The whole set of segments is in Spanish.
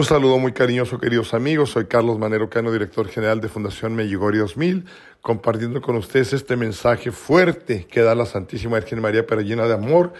Un saludo muy cariñoso, queridos amigos. Soy Carlos Manero Cano, director general de Fundación Medjugorje 2000, compartiendo con ustedes este mensaje fuerte que da la Santísima Virgen María, pero llena de amor,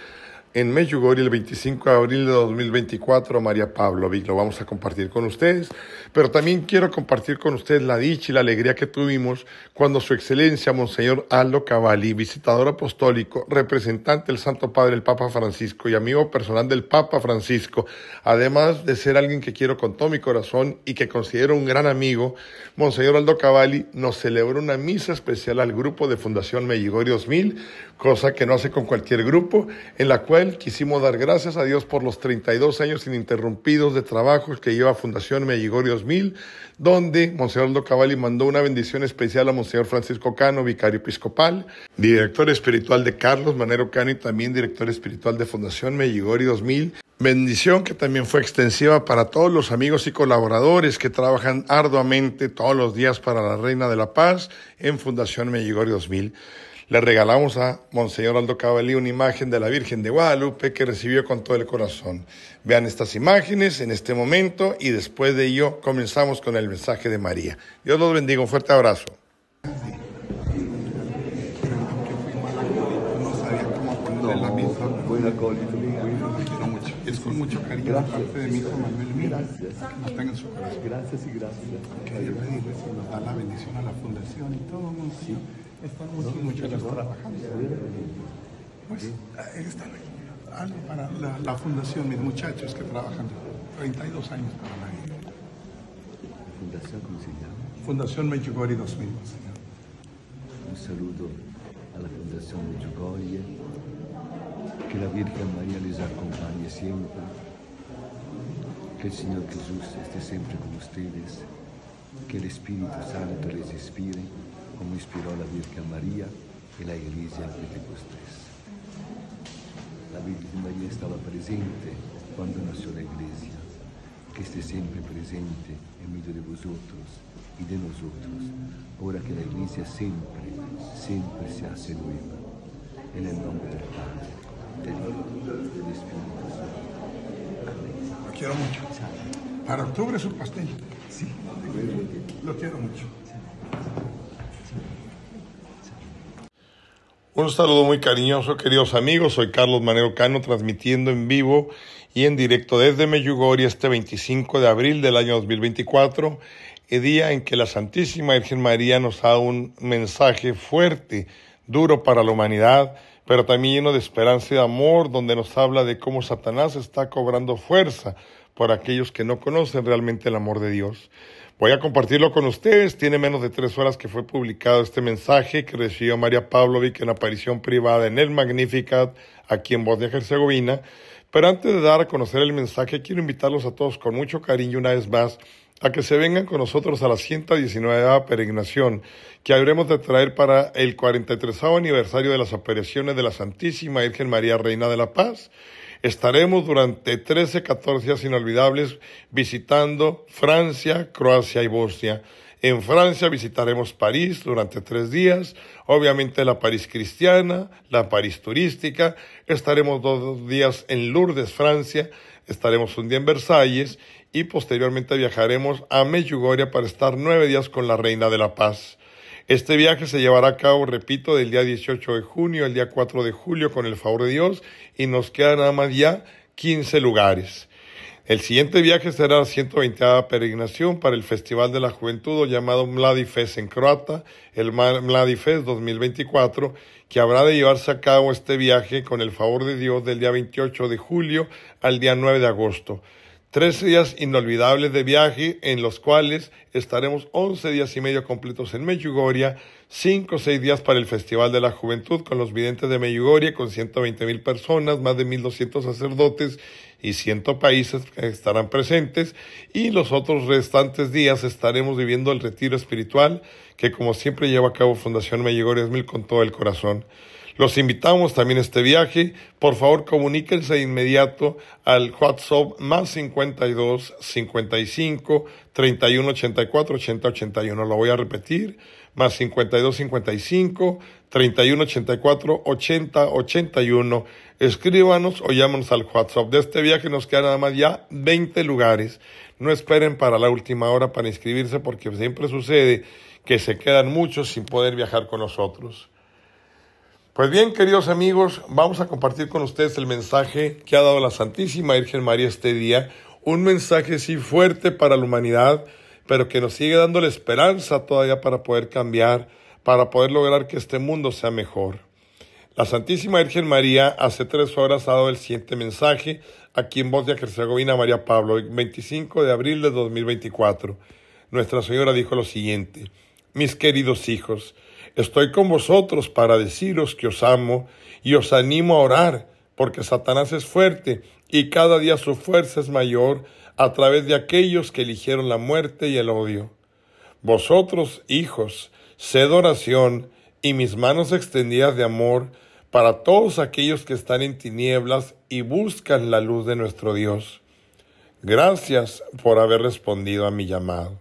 en Medjugorje el 25 de abril de 2024, María Pablo Lo vamos a compartir con ustedes, pero también quiero compartir con ustedes la dicha y la alegría que tuvimos cuando Su Excelencia Monseñor Aldo Cavalli, visitador apostólico, representante del Santo Padre el Papa Francisco y amigo personal del Papa Francisco, además de ser alguien que quiero con todo mi corazón y que considero un gran amigo, Monseñor Aldo Cavalli nos celebró una misa especial al grupo de Fundación Medjugorje 2000, cosa que no hace con cualquier grupo, en la cual quisimos dar gracias a Dios por los 32 años ininterrumpidos de trabajo que lleva Fundación Medjugorje 2000, donde Monseñor Cavalli mandó una bendición especial a Monseñor Francisco Cano, vicario episcopal, director espiritual de Carlos Manero Cano y también director espiritual de Fundación Medjugorje 2000, Bendición que también fue extensiva para todos los amigos y colaboradores que trabajan arduamente todos los días para la Reina de la Paz en Fundación Medjugorje 2000. Le regalamos a Monseñor Aldo Cavalli una imagen de la Virgen de Guadalupe que recibió con todo el corazón. Vean estas imágenes en este momento y después de ello comenzamos con el mensaje de María. Dios los bendiga, un fuerte abrazo. es con mucho cariño gracias, parte de mi hijo Manuel Mira. Gracias. Que tengan su corazón. Gracias y gracias. Que Dios bendiga. Nos da la bendición a la fundación y todo. Sí. Están muchos muchachos trabajando. Pues están algo para la, fundación, mis muchachos que trabajan 32 años para la ¿La fundación cómo se llama? Fundación Medjugorje 2000, señor. Un saludo a la Fundación Medjugorje, que la Virgen María les acompañe siempre, que el Señor Jesús esté siempre con ustedes, que el Espíritu Santo les inspire como inspiró la Virgen María y la Iglesia de Pentecostés. La Virgen María estaba presente cuando nació la Iglesia, que esté siempre presente en medio de vosotros y de nosotros, ahora que la Iglesia siempre, siempre se hace nueva. En el nombre del Padre, del Hijo y del Espíritu Santo. Amén. Lo quiero mucho. Para octubre es un pastel. Sí, lo quiero mucho. Un saludo muy cariñoso, queridos amigos. Soy Carlos Manero Cano, transmitiendo en vivo y en directo desde Meyugori este 25 de abril del año 2024, el eh, día en que la Santísima Virgen María nos da un mensaje fuerte, duro para la humanidad, pero también lleno de esperanza y de amor, donde nos habla de cómo Satanás está cobrando fuerza por aquellos que no conocen realmente el amor de Dios. Voy a compartirlo con ustedes. Tiene menos de tres horas que fue publicado este mensaje que recibió María Pavlovic en aparición privada en el Magnificat aquí en Bosnia-Herzegovina. Pero antes de dar a conocer el mensaje, quiero invitarlos a todos con mucho cariño una vez más a que se vengan con nosotros a la 119 peregrinación que habremos de traer para el 43 aniversario de las apariciones de la Santísima Virgen María Reina de la Paz. Estaremos durante 13, 14 días inolvidables visitando Francia, Croacia y Bosnia. En Francia visitaremos París durante tres días, obviamente la París cristiana, la París turística, estaremos dos días en Lourdes, Francia, estaremos un día en Versalles y posteriormente viajaremos a Medjugorje para estar nueve días con la Reina de la Paz. Este viaje se llevará a cabo, repito, del día 18 de junio al día 4 de julio con el favor de Dios y nos quedan nada más ya 15 lugares. El siguiente viaje será la 120 peregrinación para el Festival de la Juventud llamado Mladifest en croata, el Mladifest 2024, que habrá de llevarse a cabo este viaje con el favor de Dios del día 28 de julio al día 9 de agosto. Tres días inolvidables de viaje en los cuales estaremos 11 días y medio completos en Meyugoria, 5 o 6 días para el Festival de la Juventud con los videntes de Meyugoria, con 120 mil personas, más de 1.200 sacerdotes y 100 países que estarán presentes. Y los otros restantes días estaremos viviendo el retiro espiritual que como siempre lleva a cabo Fundación Meyugoria Esmil con todo el corazón. Los invitamos también a este viaje. Por favor, comuníquense de inmediato al WhatsApp más 52 55 31 ochenta y uno. Lo voy a repetir. Más 52 55 31 ochenta y uno. Escríbanos o llámanos al WhatsApp. De este viaje nos quedan nada más ya 20 lugares. No esperen para la última hora para inscribirse porque siempre sucede que se quedan muchos sin poder viajar con nosotros. Pues bien, queridos amigos, vamos a compartir con ustedes el mensaje que ha dado la Santísima Virgen María este día. Un mensaje sí fuerte para la humanidad, pero que nos sigue dando la esperanza todavía para poder cambiar, para poder lograr que este mundo sea mejor. La Santísima Virgen María hace tres horas ha dado el siguiente mensaje aquí en de Herzegovina, María Pablo, el 25 de abril de 2024. Nuestra Señora dijo lo siguiente: Mis queridos hijos, Estoy con vosotros para deciros que os amo y os animo a orar, porque Satanás es fuerte y cada día su fuerza es mayor a través de aquellos que eligieron la muerte y el odio. Vosotros, hijos, sed oración y mis manos extendidas de amor para todos aquellos que están en tinieblas y buscan la luz de nuestro Dios. Gracias por haber respondido a mi llamado.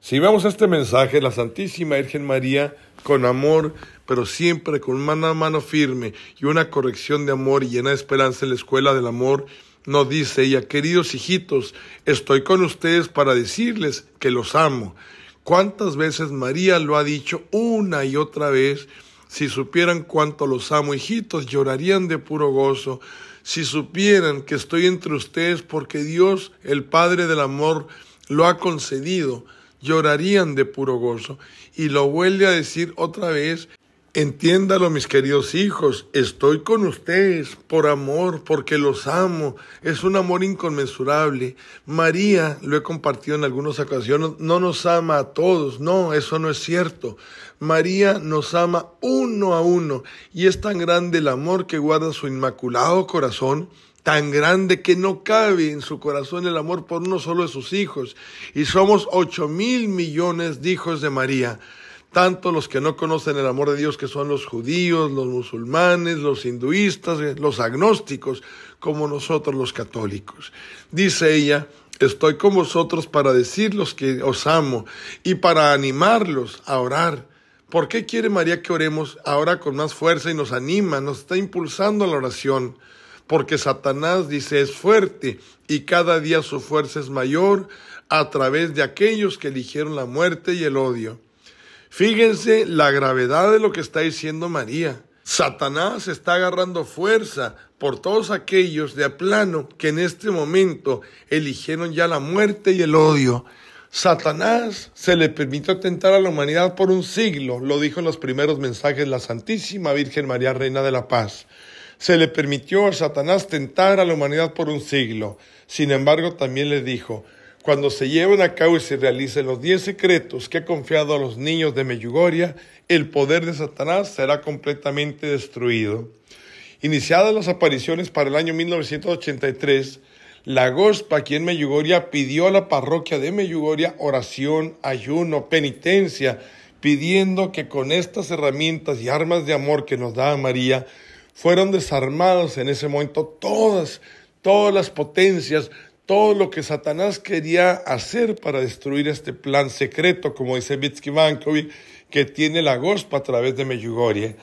Si vemos este mensaje, la Santísima Virgen María, con amor, pero siempre con una mano firme y una corrección de amor y llena de esperanza en la escuela del amor, nos dice ella, queridos hijitos, estoy con ustedes para decirles que los amo. ¿Cuántas veces María lo ha dicho una y otra vez? Si supieran cuánto los amo, hijitos, llorarían de puro gozo. Si supieran que estoy entre ustedes porque Dios, el Padre del Amor, lo ha concedido llorarían de puro gozo. Y lo vuelve a decir otra vez, Entiéndalo, mis queridos hijos, estoy con ustedes por amor, porque los amo. Es un amor inconmensurable. María, lo he compartido en algunas ocasiones, no nos ama a todos. No, eso no es cierto. María nos ama uno a uno y es tan grande el amor que guarda su inmaculado corazón tan grande que no cabe en su corazón el amor por uno solo de sus hijos. Y somos ocho mil millones de hijos de María, tanto los que no conocen el amor de Dios, que son los judíos, los musulmanes, los hinduistas, eh, los agnósticos, como nosotros los católicos. Dice ella, estoy con vosotros para decirles que os amo y para animarlos a orar. ¿Por qué quiere María que oremos ahora con más fuerza y nos anima, nos está impulsando a la oración? porque Satanás dice es fuerte y cada día su fuerza es mayor a través de aquellos que eligieron la muerte y el odio. Fíjense la gravedad de lo que está diciendo María. Satanás está agarrando fuerza por todos aquellos de a plano que en este momento eligieron ya la muerte y el odio. Satanás se le permitió atentar a la humanidad por un siglo, lo dijo en los primeros mensajes la Santísima Virgen María, Reina de la Paz se le permitió a Satanás tentar a la humanidad por un siglo. Sin embargo, también le dijo, cuando se lleven a cabo y se realicen los diez secretos que ha confiado a los niños de Meyugoria, el poder de Satanás será completamente destruido. Iniciadas las apariciones para el año 1983, la GOSPA aquí en Meyugoria pidió a la parroquia de Meyugoria oración, ayuno, penitencia, pidiendo que con estas herramientas y armas de amor que nos da María, fueron desarmadas en ese momento todas, todas las potencias, todo lo que Satanás quería hacer para destruir este plan secreto, como dice Vitsky Vankovic, que tiene la gospa a través de Meyugorie.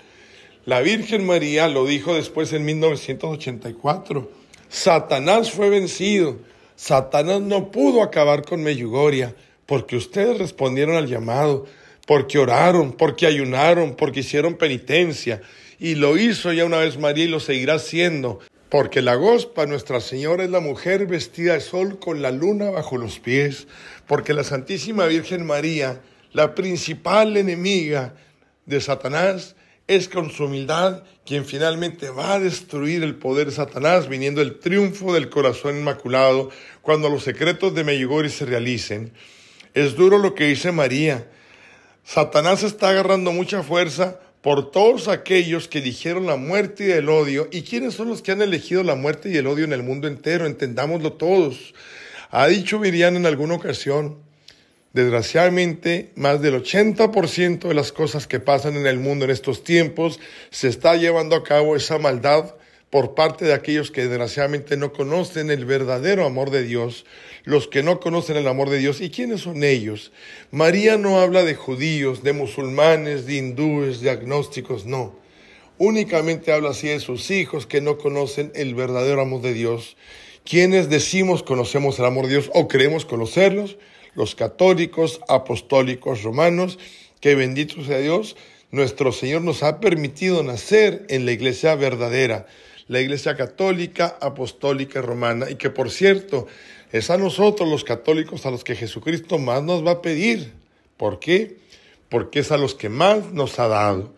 La Virgen María lo dijo después en 1984. Satanás fue vencido. Satanás no pudo acabar con Meyugoria porque ustedes respondieron al llamado, porque oraron, porque ayunaron, porque hicieron penitencia y lo hizo ya una vez María y lo seguirá haciendo. Porque la gospa, Nuestra Señora, es la mujer vestida de sol con la luna bajo los pies. Porque la Santísima Virgen María, la principal enemiga de Satanás, es con su humildad quien finalmente va a destruir el poder de Satanás, viniendo el triunfo del corazón inmaculado cuando los secretos de Medjugorje se realicen. Es duro lo que dice María. Satanás está agarrando mucha fuerza por todos aquellos que eligieron la muerte y el odio. ¿Y quiénes son los que han elegido la muerte y el odio en el mundo entero? Entendámoslo todos. Ha dicho Virian en alguna ocasión, desgraciadamente, más del 80% de las cosas que pasan en el mundo en estos tiempos se está llevando a cabo esa maldad por parte de aquellos que desgraciadamente no conocen el verdadero amor de Dios los que no conocen el amor de Dios. ¿Y quiénes son ellos? María no habla de judíos, de musulmanes, de hindúes, de agnósticos, no. Únicamente habla así de sus hijos que no conocen el verdadero amor de Dios. ¿Quiénes decimos conocemos el amor de Dios o creemos conocerlos? Los católicos, apostólicos, romanos, que bendito sea Dios, nuestro Señor nos ha permitido nacer en la iglesia verdadera, la iglesia católica, apostólica, romana, y que por cierto es a nosotros los católicos a los que Jesucristo más nos va a pedir. ¿Por qué? Porque es a los que más nos ha dado.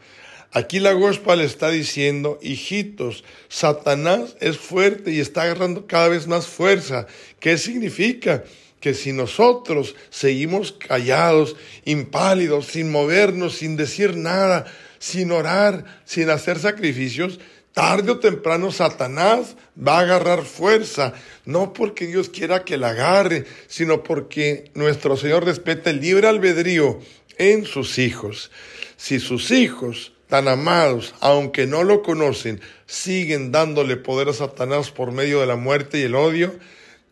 Aquí la gospel le está diciendo, hijitos, Satanás es fuerte y está agarrando cada vez más fuerza. ¿Qué significa? que si nosotros seguimos callados, impálidos, sin movernos, sin decir nada, sin orar, sin hacer sacrificios, Tarde o temprano Satanás va a agarrar fuerza, no porque Dios quiera que la agarre, sino porque nuestro Señor respeta el libre albedrío en sus hijos. Si sus hijos tan amados, aunque no lo conocen, siguen dándole poder a Satanás por medio de la muerte y el odio,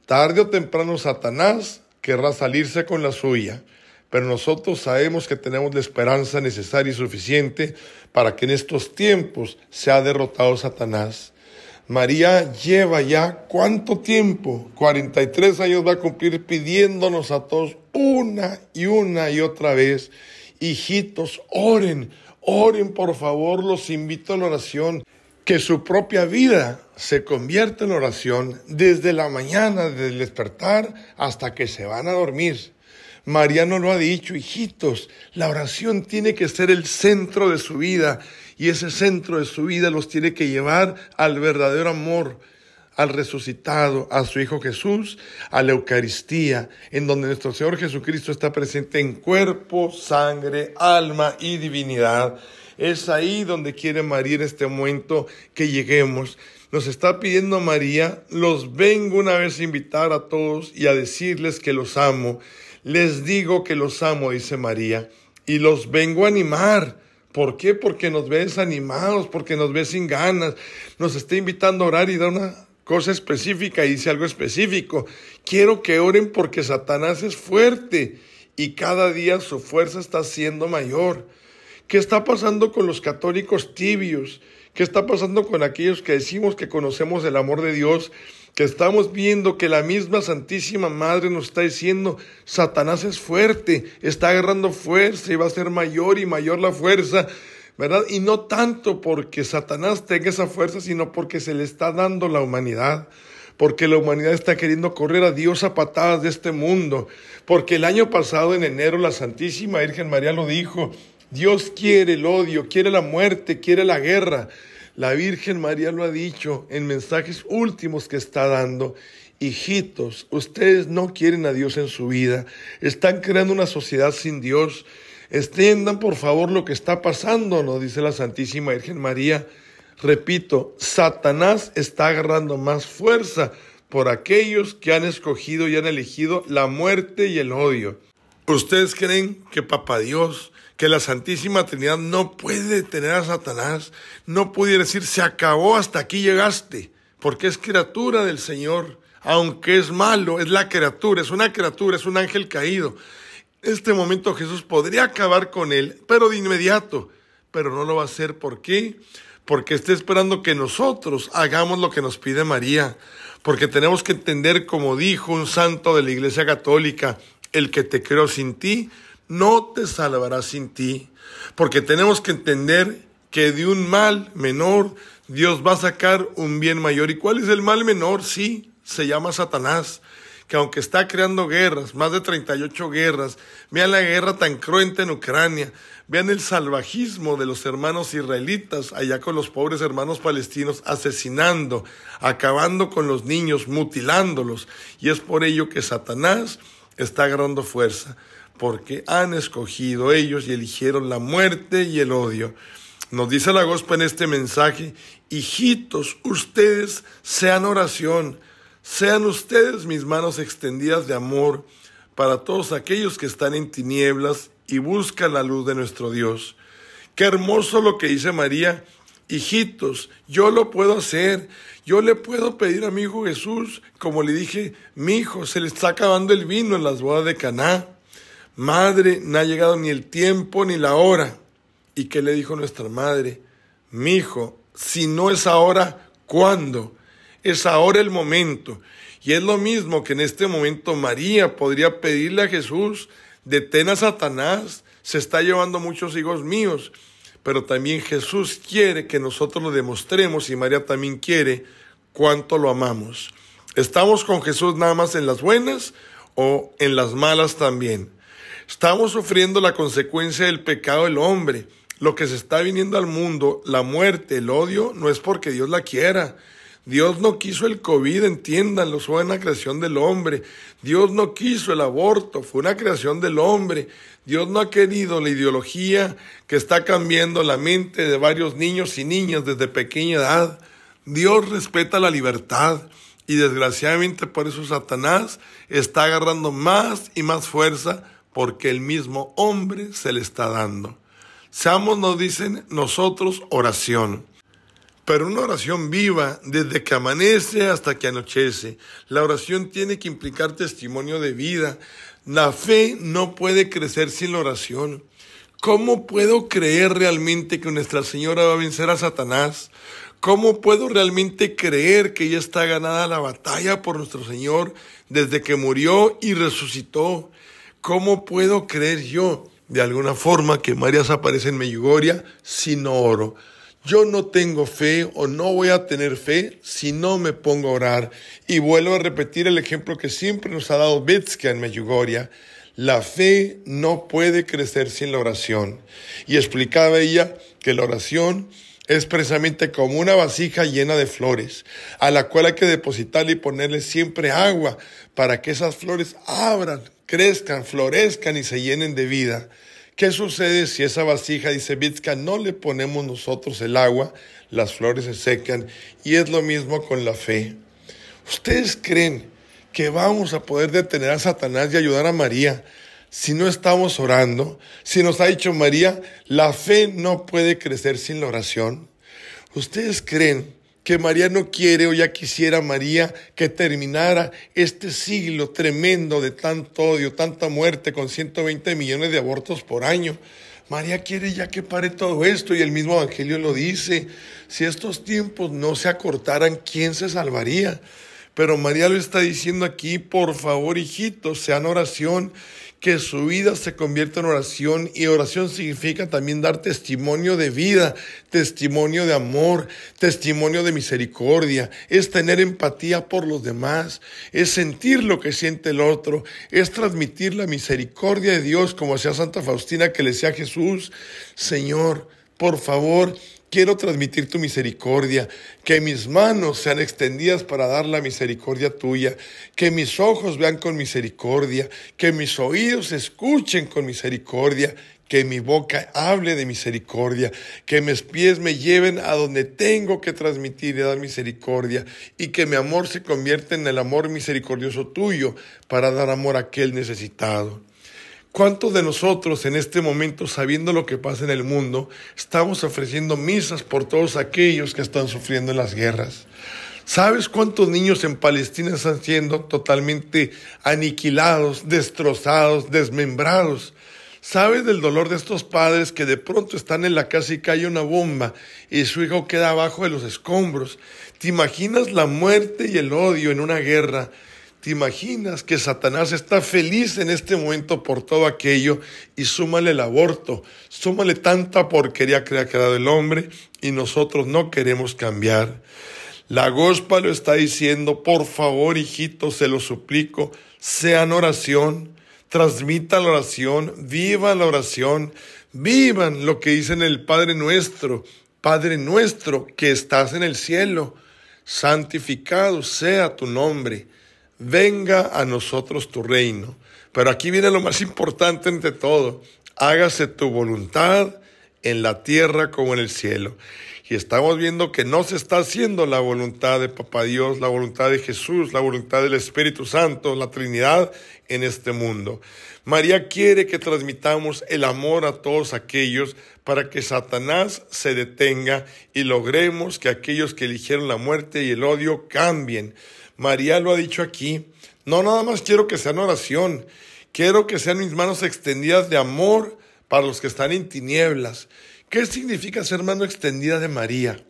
tarde o temprano Satanás querrá salirse con la suya pero nosotros sabemos que tenemos la esperanza necesaria y suficiente para que en estos tiempos sea derrotado Satanás. María lleva ya cuánto tiempo, 43 años va a cumplir pidiéndonos a todos una y una y otra vez, hijitos, oren, oren por favor, los invito a la oración, que su propia vida se convierta en oración desde la mañana, desde el despertar hasta que se van a dormir. María no lo ha dicho, hijitos, la oración tiene que ser el centro de su vida y ese centro de su vida los tiene que llevar al verdadero amor, al resucitado, a su Hijo Jesús, a la Eucaristía, en donde nuestro Señor Jesucristo está presente en cuerpo, sangre, alma y divinidad. Es ahí donde quiere María en este momento que lleguemos. Nos está pidiendo María, los vengo una vez a invitar a todos y a decirles que los amo les digo que los amo, dice María, y los vengo a animar. ¿Por qué? Porque nos ve desanimados, porque nos ve sin ganas, nos está invitando a orar y da una cosa específica y dice algo específico. Quiero que oren porque Satanás es fuerte y cada día su fuerza está siendo mayor. ¿Qué está pasando con los católicos tibios? ¿Qué está pasando con aquellos que decimos que conocemos el amor de Dios? que estamos viendo que la misma Santísima Madre nos está diciendo, Satanás es fuerte, está agarrando fuerza y va a ser mayor y mayor la fuerza, ¿verdad? Y no tanto porque Satanás tenga esa fuerza, sino porque se le está dando la humanidad porque la humanidad está queriendo correr a Dios a patadas de este mundo, porque el año pasado, en enero, la Santísima Virgen María lo dijo, Dios quiere el odio, quiere la muerte, quiere la guerra, la Virgen María lo ha dicho en mensajes últimos que está dando. Hijitos, ustedes no quieren a Dios en su vida. Están creando una sociedad sin Dios. Extiendan por favor lo que está pasando, nos dice la Santísima Virgen María. Repito, Satanás está agarrando más fuerza por aquellos que han escogido y han elegido la muerte y el odio. ¿Ustedes creen que Papa Dios que la Santísima Trinidad no puede detener a Satanás, no pudiera decir, se acabó, hasta aquí llegaste, porque es criatura del Señor, aunque es malo, es la criatura, es una criatura, es un ángel caído. En Este momento Jesús podría acabar con él, pero de inmediato, pero no lo va a hacer, ¿por qué? Porque está esperando que nosotros hagamos lo que nos pide María, porque tenemos que entender, como dijo un santo de la Iglesia Católica, el que te creó sin ti, no te salvará sin ti, porque tenemos que entender que de un mal menor Dios va a sacar un bien mayor. ¿Y cuál es el mal menor? Sí, se llama Satanás, que aunque está creando guerras, más de 38 guerras, vean la guerra tan cruenta en Ucrania, vean el salvajismo de los hermanos israelitas allá con los pobres hermanos palestinos, asesinando, acabando con los niños, mutilándolos. Y es por ello que Satanás está agarrando fuerza porque han escogido ellos y eligieron la muerte y el odio. Nos dice la Gospa en este mensaje, hijitos, ustedes sean oración, sean ustedes mis manos extendidas de amor para todos aquellos que están en tinieblas y buscan la luz de nuestro Dios. Qué hermoso lo que dice María, hijitos, yo lo puedo hacer, yo le puedo pedir a mi hijo Jesús, como le dije, mi hijo, se le está acabando el vino en las bodas de Caná Madre, no ha llegado ni el tiempo ni la hora. ¿Y qué le dijo nuestra madre? Mi hijo, si no es ahora, ¿cuándo? Es ahora el momento. Y es lo mismo que en este momento María podría pedirle a Jesús, detén a Satanás, se está llevando muchos hijos míos. Pero también Jesús quiere que nosotros lo demostremos y María también quiere cuánto lo amamos. ¿Estamos con Jesús nada más en las buenas o en las malas también? Estamos sufriendo la consecuencia del pecado del hombre. Lo que se está viniendo al mundo, la muerte, el odio, no es porque Dios la quiera. Dios no quiso el COVID, entiéndanlo, fue una creación del hombre. Dios no quiso el aborto, fue una creación del hombre. Dios no ha querido la ideología que está cambiando la mente de varios niños y niñas desde pequeña edad. Dios respeta la libertad y desgraciadamente por eso Satanás está agarrando más y más fuerza porque el mismo hombre se le está dando. Seamos, nos dicen nosotros, oración. Pero una oración viva, desde que amanece hasta que anochece. La oración tiene que implicar testimonio de vida. La fe no puede crecer sin la oración. ¿Cómo puedo creer realmente que Nuestra Señora va a vencer a Satanás? ¿Cómo puedo realmente creer que ya está ganada la batalla por nuestro Señor desde que murió y resucitó? ¿Cómo puedo creer yo de alguna forma que Marías aparece en Meyugoria si no oro? Yo no tengo fe o no voy a tener fe si no me pongo a orar. Y vuelvo a repetir el ejemplo que siempre nos ha dado Betzka en Mayugoria. La fe no puede crecer sin la oración. Y explicaba ella que la oración es precisamente como una vasija llena de flores, a la cual hay que depositarle y ponerle siempre agua para que esas flores abran crezcan, florezcan y se llenen de vida. ¿Qué sucede si esa vasija, dice Bitska, no le ponemos nosotros el agua, las flores se secan? Y es lo mismo con la fe. ¿Ustedes creen que vamos a poder detener a Satanás y ayudar a María si no estamos orando? Si nos ha dicho María, la fe no puede crecer sin la oración. ¿Ustedes creen que María no quiere o ya quisiera María que terminara este siglo tremendo de tanto odio, tanta muerte con 120 millones de abortos por año. María quiere ya que pare todo esto y el mismo Evangelio lo dice. Si estos tiempos no se acortaran, ¿quién se salvaría? Pero María lo está diciendo aquí, por favor, hijitos, sean oración, que su vida se convierta en oración y oración significa también dar testimonio de vida, testimonio de amor, testimonio de misericordia, es tener empatía por los demás, es sentir lo que siente el otro, es transmitir la misericordia de Dios como hacía Santa Faustina que le decía a Jesús, Señor, por favor, Quiero transmitir tu misericordia, que mis manos sean extendidas para dar la misericordia tuya, que mis ojos vean con misericordia, que mis oídos escuchen con misericordia, que mi boca hable de misericordia, que mis pies me lleven a donde tengo que transmitir y dar misericordia, y que mi amor se convierta en el amor misericordioso tuyo para dar amor a aquel necesitado. ¿Cuántos de nosotros en este momento, sabiendo lo que pasa en el mundo, estamos ofreciendo misas por todos aquellos que están sufriendo en las guerras? ¿Sabes cuántos niños en Palestina están siendo totalmente aniquilados, destrozados, desmembrados? ¿Sabes del dolor de estos padres que de pronto están en la casa y cae una bomba y su hijo queda abajo de los escombros? ¿Te imaginas la muerte y el odio en una guerra? ¿Te imaginas que Satanás está feliz en este momento por todo aquello? Y súmale el aborto, súmale tanta porquería que ha quedado el hombre y nosotros no queremos cambiar. La Gospa lo está diciendo, por favor, hijito, se lo suplico, sean oración, transmita la oración, viva la oración, vivan lo que dicen el Padre nuestro, Padre nuestro que estás en el cielo, santificado sea tu nombre venga a nosotros tu reino. Pero aquí viene lo más importante entre todo, hágase tu voluntad en la tierra como en el cielo. Y estamos viendo que no se está haciendo la voluntad de Papá Dios, la voluntad de Jesús, la voluntad del Espíritu Santo, la Trinidad en este mundo. María quiere que transmitamos el amor a todos aquellos para que Satanás se detenga y logremos que aquellos que eligieron la muerte y el odio cambien. María lo ha dicho aquí. No, nada más quiero que sean oración. Quiero que sean mis manos extendidas de amor para los que están en tinieblas. ¿Qué significa ser mano extendida de María?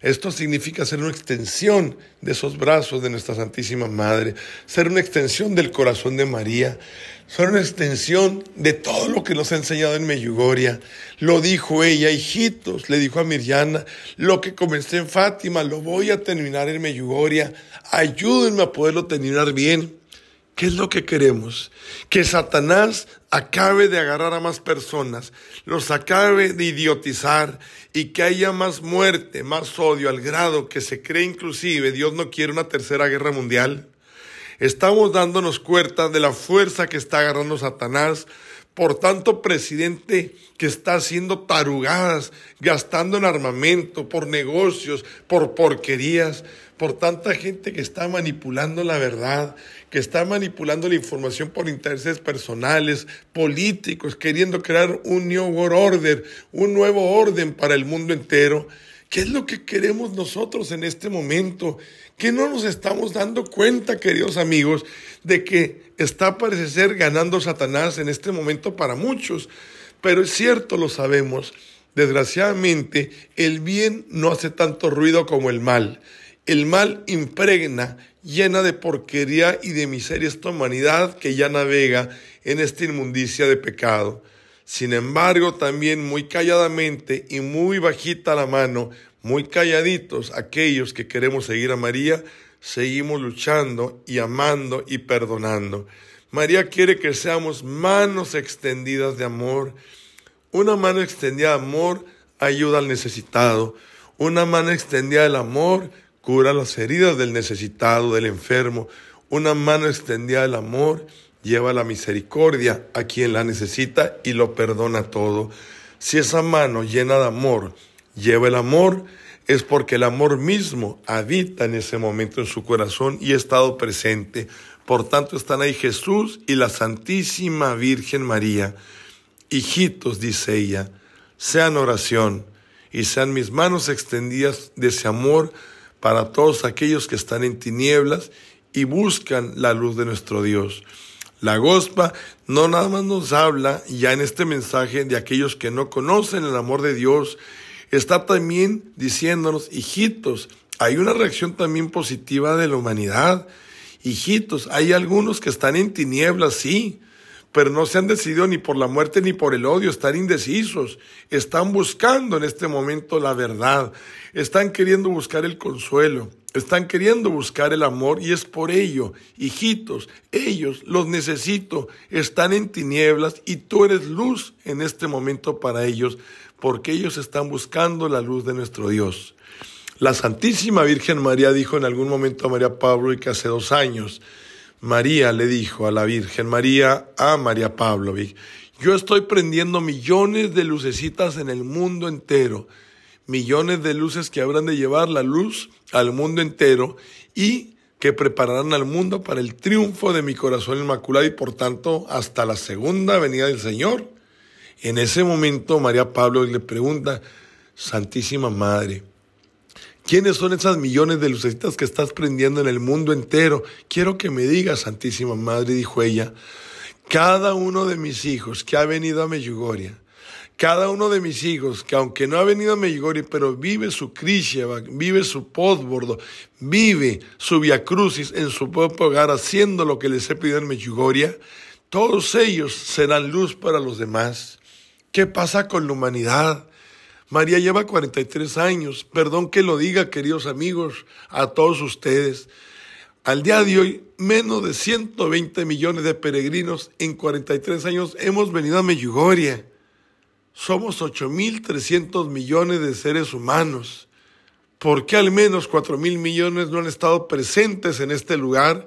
Esto significa ser una extensión de esos brazos de nuestra Santísima Madre, ser una extensión del corazón de María, ser una extensión de todo lo que nos ha enseñado en Meyugoria. Lo dijo ella, hijitos, le dijo a Mirjana, lo que comencé en Fátima lo voy a terminar en Meyugoria, ayúdenme a poderlo terminar bien. ¿Qué es lo que queremos? Que Satanás acabe de agarrar a más personas, los acabe de idiotizar y que haya más muerte, más odio, al grado que se cree inclusive Dios no quiere una tercera guerra mundial. Estamos dándonos cuenta de la fuerza que está agarrando Satanás por tanto presidente que está haciendo tarugadas, gastando en armamento, por negocios, por porquerías, por tanta gente que está manipulando la verdad, que está manipulando la información por intereses personales, políticos, queriendo crear un New World Order, un nuevo orden para el mundo entero. ¿Qué es lo que queremos nosotros en este momento? Que no nos estamos dando cuenta, queridos amigos, de que está parece ser ganando Satanás en este momento para muchos. Pero es cierto, lo sabemos. Desgraciadamente, el bien no hace tanto ruido como el mal. El mal impregna, llena de porquería y de miseria esta humanidad que ya navega en esta inmundicia de pecado. Sin embargo, también muy calladamente y muy bajita la mano, muy calladitos, aquellos que queremos seguir a María, seguimos luchando y amando y perdonando. María quiere que seamos manos extendidas de amor. Una mano extendida de amor ayuda al necesitado. Una mano extendida del amor cura las heridas del necesitado, del enfermo. Una mano extendida del amor lleva la misericordia a quien la necesita y lo perdona todo. Si esa mano llena de amor lleva el amor, es porque el amor mismo habita en ese momento en su corazón y ha estado presente. Por tanto están ahí Jesús y la Santísima Virgen María. Hijitos, dice ella, sean oración y sean mis manos extendidas de ese amor para todos aquellos que están en tinieblas y buscan la luz de nuestro Dios. La gospa no nada más nos habla ya en este mensaje de aquellos que no conocen el amor de Dios, está también diciéndonos, hijitos, hay una reacción también positiva de la humanidad. Hijitos, hay algunos que están en tinieblas, sí, pero no se han decidido ni por la muerte ni por el odio, están indecisos, están buscando en este momento la verdad, están queriendo buscar el consuelo, están queriendo buscar el amor y es por ello, hijitos, ellos los necesito, están en tinieblas y tú eres luz en este momento para ellos, porque ellos están buscando la luz de nuestro Dios. La Santísima Virgen María dijo en algún momento a María Pablo y que hace dos años, María le dijo a la Virgen María, a ah, María Pavlovich, yo estoy prendiendo millones de lucecitas en el mundo entero, millones de luces que habrán de llevar la luz al mundo entero y que prepararán al mundo para el triunfo de mi corazón inmaculado y por tanto hasta la segunda venida del Señor. En ese momento María Pavlovic le pregunta, Santísima Madre, ¿Quiénes son esas millones de lucecitas que estás prendiendo en el mundo entero? Quiero que me digas, Santísima Madre, dijo ella, cada uno de mis hijos que ha venido a Meyugoria, cada uno de mis hijos que aunque no ha venido a Medjugorje, pero vive su Krishna, vive su Podbordo, vive su Via Crucis en su propio hogar haciendo lo que les he pedido en meyugoria, todos ellos serán luz para los demás. ¿Qué pasa con la humanidad? María lleva 43 años. Perdón que lo diga, queridos amigos, a todos ustedes. Al día de hoy, menos de 120 millones de peregrinos en 43 años hemos venido a Mejigoria. Somos 8.300 millones de seres humanos. ¿Por qué al menos 4.000 millones no han estado presentes en este lugar?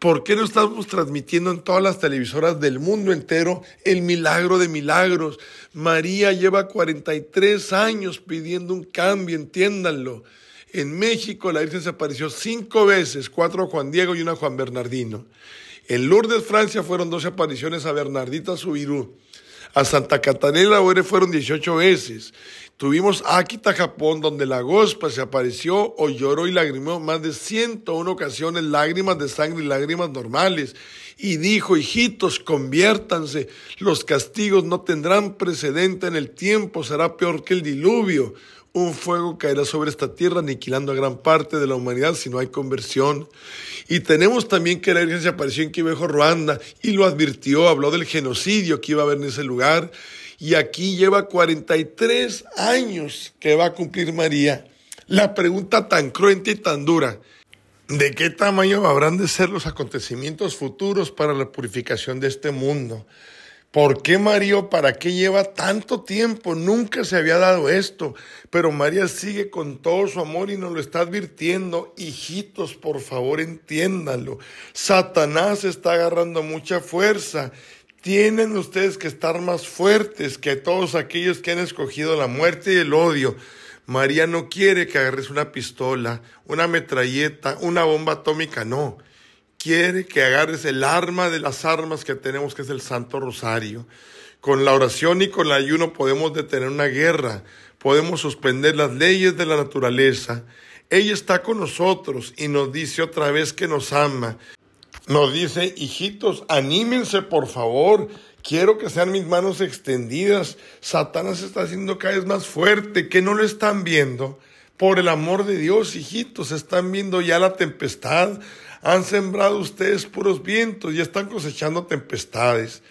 ¿Por qué no estamos transmitiendo en todas las televisoras del mundo entero el milagro de milagros? María lleva 43 años pidiendo un cambio, entiéndanlo. En México la Virgen se apareció cinco veces, cuatro a Juan Diego y una a Juan Bernardino. En Lourdes, Francia, fueron 12 apariciones a Bernardita Subirú. A Santa Catarina Ore fueron 18 veces. Tuvimos Akita, Japón, donde la Gospa se apareció o lloró y lagrimó más de 101 ocasiones, lágrimas de sangre y lágrimas normales. Y dijo, hijitos, conviértanse, los castigos no tendrán precedente en el tiempo, será peor que el diluvio. Un fuego caerá sobre esta tierra, aniquilando a gran parte de la humanidad si no hay conversión. Y tenemos también que la Virgen se apareció en Quivejo, Ruanda, y lo advirtió, habló del genocidio que iba a haber en ese lugar y aquí lleva 43 años que va a cumplir María. La pregunta tan cruenta y tan dura, ¿de qué tamaño habrán de ser los acontecimientos futuros para la purificación de este mundo? ¿Por qué María? ¿Para qué lleva tanto tiempo? Nunca se había dado esto. Pero María sigue con todo su amor y nos lo está advirtiendo. Hijitos, por favor, entiéndanlo. Satanás está agarrando mucha fuerza tienen ustedes que estar más fuertes que todos aquellos que han escogido la muerte y el odio. María no quiere que agarres una pistola, una metralleta, una bomba atómica, no. Quiere que agarres el arma de las armas que tenemos, que es el Santo Rosario. Con la oración y con el ayuno podemos detener una guerra, podemos suspender las leyes de la naturaleza. Ella está con nosotros y nos dice otra vez que nos ama nos dice, hijitos, anímense por favor, quiero que sean mis manos extendidas. Satanás está haciendo cada vez más fuerte, que no lo están viendo. Por el amor de Dios, hijitos, están viendo ya la tempestad. Han sembrado ustedes puros vientos y están cosechando tempestades.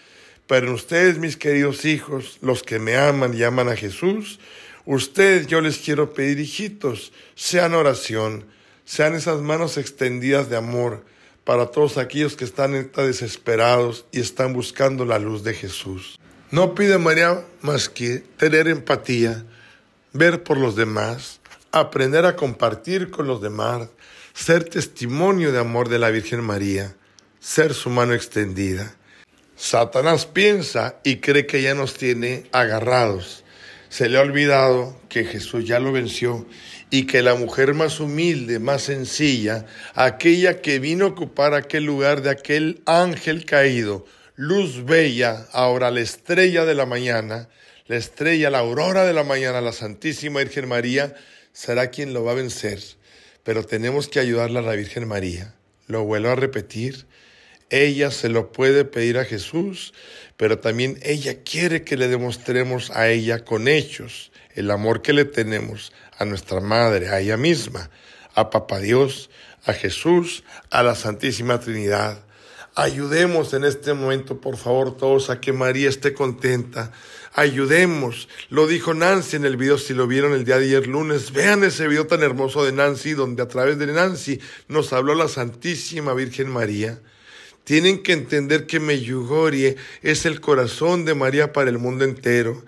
Pero ustedes, mis queridos hijos, los que me aman y aman a Jesús, ustedes yo les quiero pedir, hijitos, sean oración, sean esas manos extendidas de amor para todos aquellos que están desesperados y están buscando la luz de Jesús. No pide María más que tener empatía, ver por los demás, aprender a compartir con los demás, ser testimonio de amor de la Virgen María, ser su mano extendida. Satanás piensa y cree que ya nos tiene agarrados, se le ha olvidado que Jesús ya lo venció y que la mujer más humilde, más sencilla, aquella que vino a ocupar aquel lugar de aquel ángel caído, luz bella, ahora la estrella de la mañana, la estrella, la aurora de la mañana, la Santísima Virgen María, será quien lo va a vencer. Pero tenemos que ayudarla a la Virgen María. Lo vuelvo a repetir. Ella se lo puede pedir a Jesús, pero también ella quiere que le demostremos a ella con hechos el amor que le tenemos a nuestra madre, a ella misma, a Papá Dios, a Jesús, a la Santísima Trinidad. Ayudemos en este momento, por favor, todos a que María esté contenta. Ayudemos. Lo dijo Nancy en el video, si lo vieron el día de ayer lunes. Vean ese video tan hermoso de Nancy, donde a través de Nancy nos habló la Santísima Virgen María. Tienen que entender que Meyugorie es el corazón de María para el mundo entero,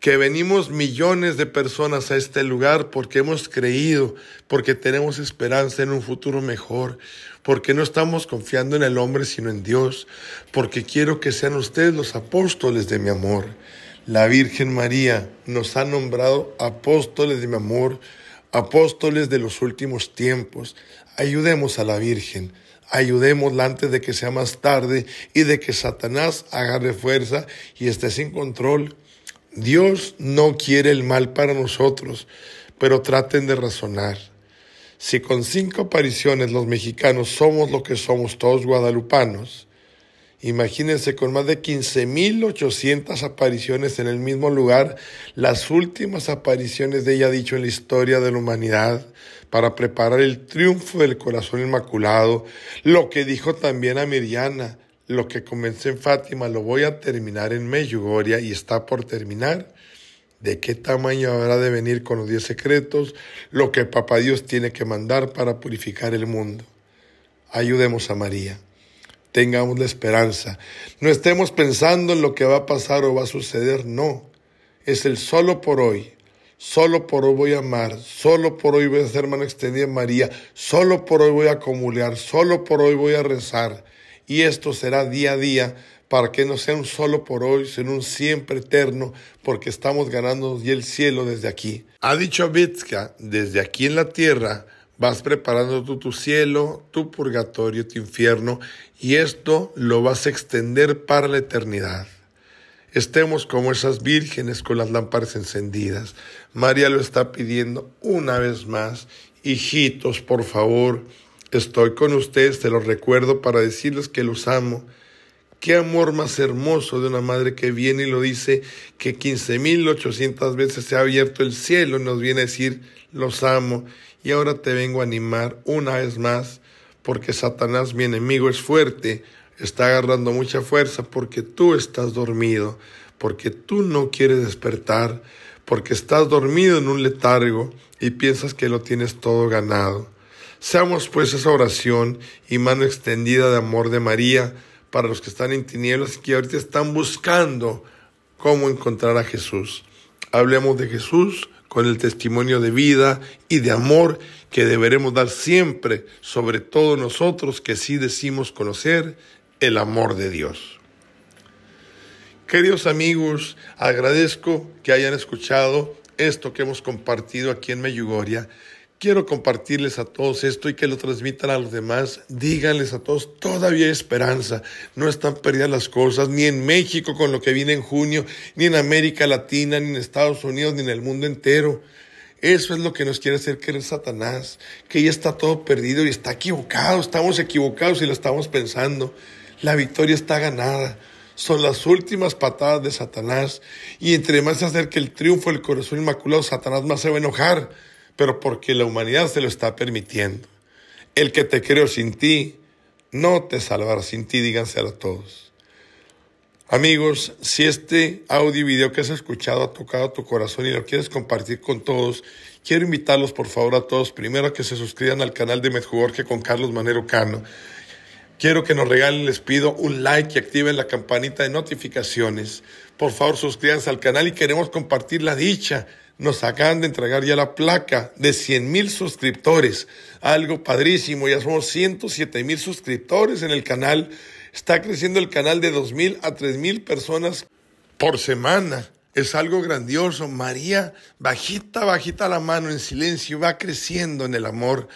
que venimos millones de personas a este lugar porque hemos creído, porque tenemos esperanza en un futuro mejor, porque no estamos confiando en el hombre sino en Dios, porque quiero que sean ustedes los apóstoles de mi amor. La Virgen María nos ha nombrado apóstoles de mi amor, apóstoles de los últimos tiempos. Ayudemos a la Virgen ayudémosla antes de que sea más tarde y de que Satanás agarre fuerza y esté sin control. Dios no quiere el mal para nosotros, pero traten de razonar. Si con cinco apariciones los mexicanos somos lo que somos todos guadalupanos, imagínense con más de 15.800 apariciones en el mismo lugar, las últimas apariciones de ella dicho en la historia de la humanidad, para preparar el triunfo del corazón inmaculado, lo que dijo también a Miriana, lo que comencé en Fátima lo voy a terminar en Meyugoria, y está por terminar. ¿De qué tamaño habrá de venir con los diez secretos? Lo que Papá Dios tiene que mandar para purificar el mundo. Ayudemos a María. Tengamos la esperanza. No estemos pensando en lo que va a pasar o va a suceder, no. Es el solo por hoy. Solo por hoy voy a amar, solo por hoy voy a ser mano extendida María, solo por hoy voy a acumular, solo por hoy voy a rezar. Y esto será día a día para que no sea un solo por hoy, sino un siempre eterno, porque estamos ganando y el cielo desde aquí. Ha dicho Abitzka, desde aquí en la tierra vas preparando tu cielo, tu purgatorio, tu infierno, y esto lo vas a extender para la eternidad estemos como esas vírgenes con las lámparas encendidas. María lo está pidiendo una vez más. Hijitos, por favor, estoy con ustedes, te los recuerdo para decirles que los amo. Qué amor más hermoso de una madre que viene y lo dice que 15.800 veces se ha abierto el cielo y nos viene a decir, los amo. Y ahora te vengo a animar una vez más, porque Satanás, mi enemigo, es fuerte, está agarrando mucha fuerza porque tú estás dormido, porque tú no quieres despertar, porque estás dormido en un letargo y piensas que lo tienes todo ganado. Seamos pues esa oración y mano extendida de amor de María para los que están en tinieblas y que ahorita están buscando cómo encontrar a Jesús. Hablemos de Jesús con el testimonio de vida y de amor que deberemos dar siempre, sobre todo nosotros que sí decimos conocer el amor de Dios. Queridos amigos, agradezco que hayan escuchado esto que hemos compartido aquí en Meyugoria. Quiero compartirles a todos esto y que lo transmitan a los demás. Díganles a todos, todavía hay esperanza. No están perdidas las cosas, ni en México con lo que viene en junio, ni en América Latina, ni en Estados Unidos, ni en el mundo entero. Eso es lo que nos quiere hacer creer Satanás, que ya está todo perdido y está equivocado, estamos equivocados y lo estamos pensando. La victoria está ganada. Son las últimas patadas de Satanás. Y entre más se acerque el triunfo del corazón inmaculado, Satanás más se va a enojar. Pero porque la humanidad se lo está permitiendo. El que te creó sin ti, no te salvará sin ti, díganse a todos. Amigos, si este audio y video que has escuchado ha tocado tu corazón y lo quieres compartir con todos, quiero invitarlos por favor a todos primero a que se suscriban al canal de Medjugorje con Carlos Manero Cano Quiero que nos regalen, les pido un like y activen la campanita de notificaciones. Por favor, suscríbanse al canal y queremos compartir la dicha. Nos acaban de entregar ya la placa de 100 mil suscriptores. Algo padrísimo. Ya somos 107 mil suscriptores en el canal. Está creciendo el canal de 2 mil a 3 mil personas por semana. Es algo grandioso. María, bajita, bajita la mano en silencio, va creciendo en el amor.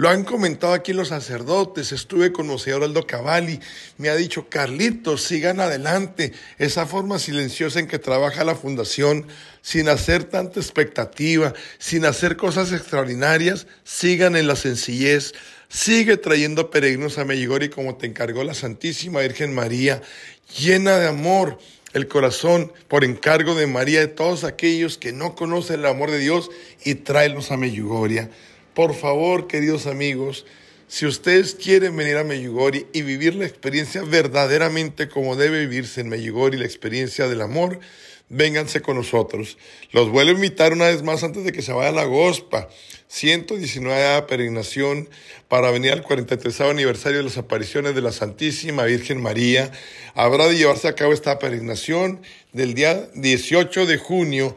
Lo han comentado aquí los sacerdotes, estuve con Monseñor Aldo Cavalli, me ha dicho, Carlitos, sigan adelante, esa forma silenciosa en que trabaja la fundación, sin hacer tanta expectativa, sin hacer cosas extraordinarias, sigan en la sencillez, sigue trayendo peregrinos a Medjugorje como te encargó la Santísima Virgen María, llena de amor, el corazón por encargo de María de todos aquellos que no conocen el amor de Dios y tráelos a Medjugorje. Por favor, queridos amigos, si ustedes quieren venir a Meyugori y vivir la experiencia verdaderamente como debe vivirse en Meyugori, la experiencia del amor, vénganse con nosotros. Los vuelvo a invitar una vez más antes de que se vaya la GOSPA. 119 peregrinación para venir al 43 aniversario de las apariciones de la Santísima Virgen María. Habrá de llevarse a cabo esta peregrinación del día 18 de junio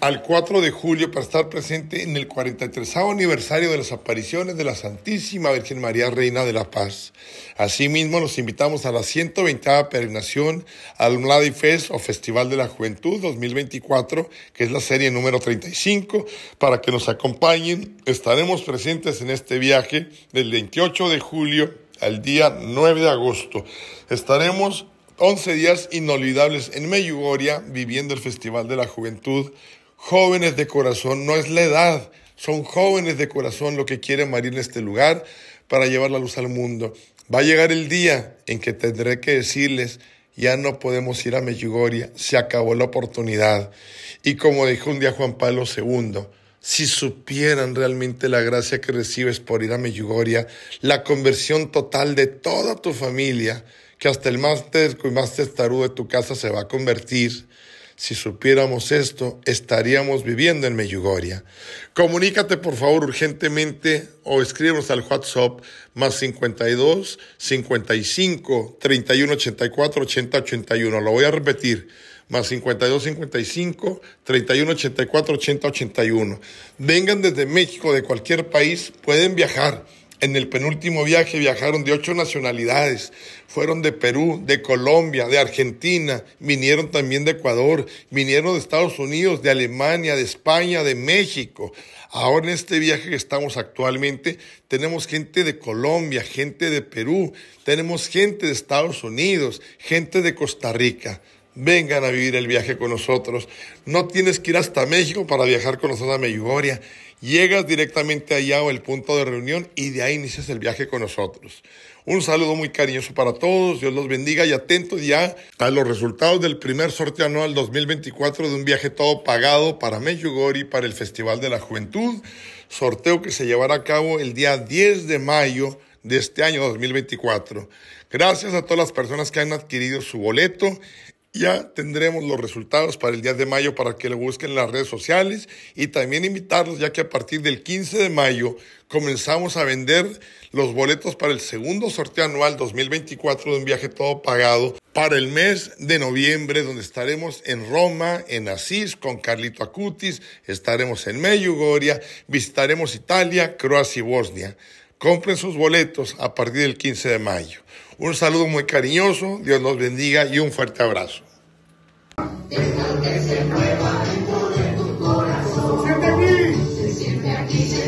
al 4 de julio para estar presente en el 43 aniversario de las apariciones de la Santísima Virgen María Reina de la Paz. Asimismo, los invitamos a la 120 peregrinación al Mladi Fest o Festival de la Juventud 2024, que es la serie número 35, para que nos acompañen. Estaremos presentes en este viaje del 28 de julio al día 9 de agosto. Estaremos 11 días inolvidables en Meyugoria viviendo el Festival de la Juventud jóvenes de corazón, no es la edad, son jóvenes de corazón lo que quieren María en este lugar para llevar la luz al mundo. Va a llegar el día en que tendré que decirles, ya no podemos ir a Mejigoria, se acabó la oportunidad. Y como dijo un día Juan Pablo II, si supieran realmente la gracia que recibes por ir a Mejigoria, la conversión total de toda tu familia, que hasta el más terco y más testarudo de tu casa se va a convertir, si supiéramos esto, estaríamos viviendo en Meyugoria. Comunícate por favor urgentemente o escríbenos al WhatsApp más 52 55 31 84 80 81. Lo voy a repetir más 52 55 31 84 80 81. Vengan desde México, de cualquier país, pueden viajar en el penúltimo viaje viajaron de ocho nacionalidades. Fueron de Perú, de Colombia, de Argentina, vinieron también de Ecuador, vinieron de Estados Unidos, de Alemania, de España, de México. Ahora en este viaje que estamos actualmente tenemos gente de Colombia, gente de Perú, tenemos gente de Estados Unidos, gente de Costa Rica vengan a vivir el viaje con nosotros. No tienes que ir hasta México para viajar con nosotros a Medjugorje. Llegas directamente allá o el punto de reunión y de ahí inicias el viaje con nosotros. Un saludo muy cariñoso para todos, Dios los bendiga y atento ya a los resultados del primer sorteo anual 2024 de un viaje todo pagado para Meyugori para el Festival de la Juventud, sorteo que se llevará a cabo el día 10 de mayo de este año 2024. Gracias a todas las personas que han adquirido su boleto ya tendremos los resultados para el 10 de mayo para que lo busquen en las redes sociales y también invitarlos ya que a partir del 15 de mayo comenzamos a vender los boletos para el segundo sorteo anual 2024 de un viaje todo pagado para el mes de noviembre donde estaremos en Roma, en Asís con Carlito Acutis, estaremos en Meyugoria, visitaremos Italia, Croacia y Bosnia. Compren sus boletos a partir del 15 de mayo. Un saludo muy cariñoso, Dios los bendiga y un fuerte abrazo. Deja que se mueva dentro de tu corazón. Siente aquí. Se siente aquí.